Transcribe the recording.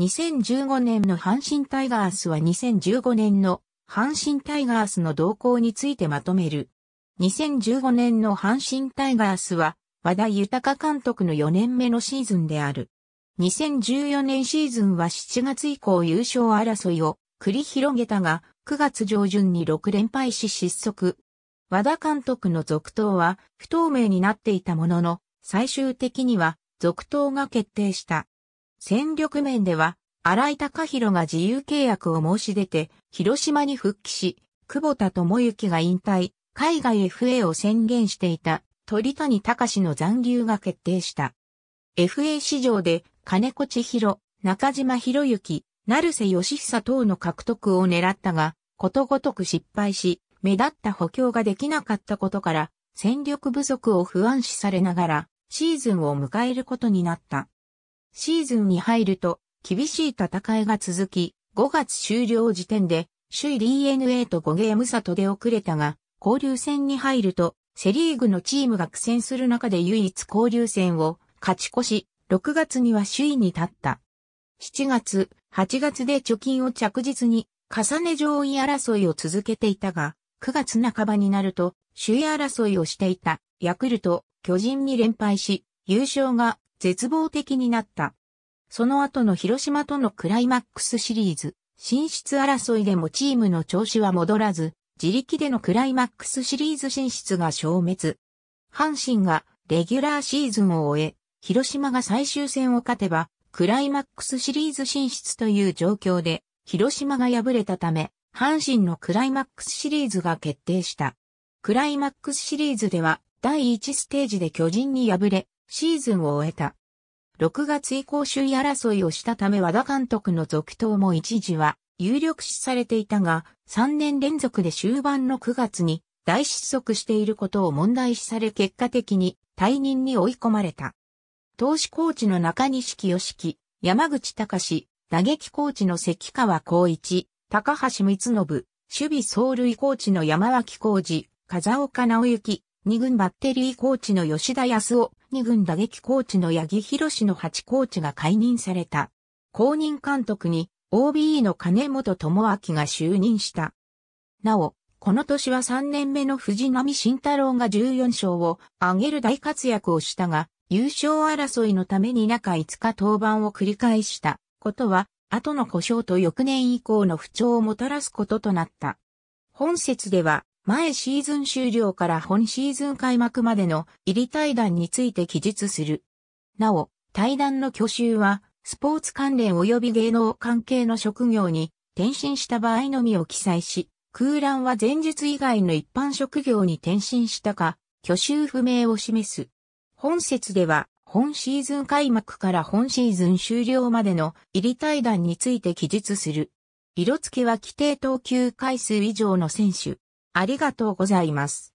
2015年の阪神タイガースは2015年の阪神タイガースの動向についてまとめる。2015年の阪神タイガースは和田豊監督の4年目のシーズンである。2014年シーズンは7月以降優勝争いを繰り広げたが、9月上旬に6連敗し失速。和田監督の続投は不透明になっていたものの、最終的には続投が決定した。戦力面では、荒井隆弘が自由契約を申し出て、広島に復帰し、久保田智之が引退、海外 FA を宣言していた鳥谷隆の残留が決定した。FA 市場で金子千尋、中島博之、成瀬義久等の獲得を狙ったが、ことごとく失敗し、目立った補強ができなかったことから、戦力不足を不安視されながら、シーズンを迎えることになった。シーズンに入ると厳しい戦いが続き、5月終了時点で首位 DNA と5ゲーム差と出遅れたが、交流戦に入るとセリーグのチームが苦戦する中で唯一交流戦を勝ち越し、6月には首位に立った。7月、8月で貯金を着実に重ね上位争いを続けていたが、9月半ばになると首位争いをしていたヤクルト、巨人に連敗し、優勝が絶望的になった。その後の広島とのクライマックスシリーズ、進出争いでもチームの調子は戻らず、自力でのクライマックスシリーズ進出が消滅。阪神がレギュラーシーズンを終え、広島が最終戦を勝てば、クライマックスシリーズ進出という状況で、広島が敗れたため、阪神のクライマックスシリーズが決定した。クライマックスシリーズでは、第1ステージで巨人に敗れ、シーズンを終えた。6月以降首位争いをしたため和田監督の続投も一時は有力視されていたが、3年連続で終盤の9月に大失速していることを問題視され結果的に退任に追い込まれた。投手コーチの中西清樹、山口隆、打撃コーチの関川光一、高橋光信、守備走塁コーチの山脇浩二、風岡直之、二軍バッテリーコーチの吉田康夫、二軍打撃コーチの八木博の8コーチが解任された。公認監督に OBE の金本智明が就任した。なお、この年は3年目の藤波慎太郎が14勝を挙げる大活躍をしたが、優勝争いのために中5日登板を繰り返したことは、後の故障と翌年以降の不調をもたらすこととなった。本節では、前シーズン終了から本シーズン開幕までの入り対談について記述する。なお、対談の去就は、スポーツ関連及び芸能関係の職業に転身した場合のみを記載し、空欄は前述以外の一般職業に転身したか、去就不明を示す。本説では、本シーズン開幕から本シーズン終了までの入り対談について記述する。色付きは規定投球回数以上の選手。ありがとうございます。